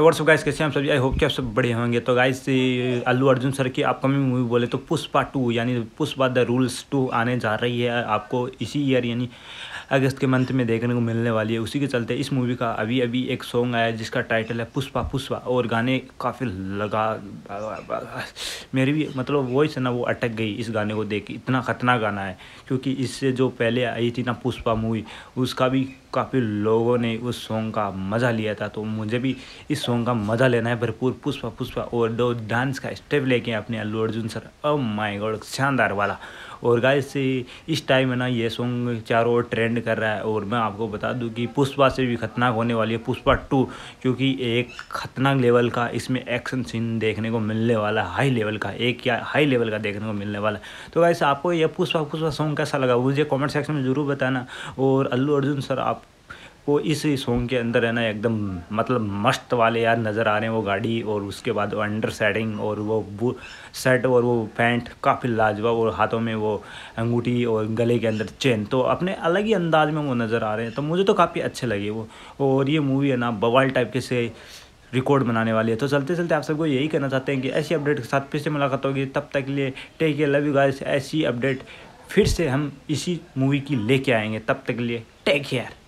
WhatsApp guys कैसे हम सब आई होप कि आप सब बड़े होंगे तो गाइस अल्लू अर्जुन सर की अपकमिंग मूवी बोले तो पुष्पा टू यानी पुष्पा द रूल्स टू आने जा रही है आपको इसी ईयर यानी अगस्त के मंथ में देखने को मिलने वाली है उसी के चलते इस मूवी का अभी अभी एक सॉन्ग आया जिसका टाइटल है पुष्पा पुष्पा और गाने काफ़ी लगा मेरी भी मतलब वॉइस है ना वो अटक गई इस गाने को देख के इतना खतरनाक गाना है क्योंकि इससे जो पहले आई थी ना पुष्पा मूवी उसका भी काफ़ी लोगों ने उस सॉन्ग का मज़ा लिया था तो मुझे भी इस सॉन्ग का मज़ा लेना है भरपूर पुष्पा पुष्पा और दो डांस का स्टेप लेके अपने Allu Arjun sir oh my god शानदार वाला और गाइस इस टाइम है ना ये सॉन्ग चारों ओर ट्रेंड कर रहा है और मैं आपको बता दूं कि पुष्पा से भी खतरनाक होने वाली है पुष्पा टू क्योंकि एक खतरनाक लेवल का इसमें एक्शन सीन देखने को मिलने वाला है हाई लेवल का एक या हाई लेवल का देखने को मिलने वाला है तो गाइस आपको यह पुष्पा पुष्पा सॉन्ग कैसा लगा मुझे कॉमेंट सेक्शन में ज़रूर बताना और अल्लू अर्जुन सर आप वो इस सॉन्ग के अंदर है ना एकदम मतलब मस्त वाले यार नज़र आ रहे हैं वो गाड़ी और उसके बाद वो अंडर सेटिंग और वो सेट और वो पैंट काफ़ी लाजवाब और हाथों में वो अंगूठी और गले के अंदर चेन तो अपने अलग ही अंदाज में वो नज़र आ रहे हैं तो मुझे तो काफ़ी अच्छे लगे वो और ये मूवी है ना बवाल टाइप के से रिकॉर्ड बनाने वाली है तो चलते चलते आप सबको यही कहना चाहते हैं कि ऐसी अपडेट के साथ फिर से मुलाकात होगी तब तक के लिए take care love you guys ऐसी अपडेट फिर से हम इसी मूवी की लेके आएंगे तब तक के लिए टेक केयर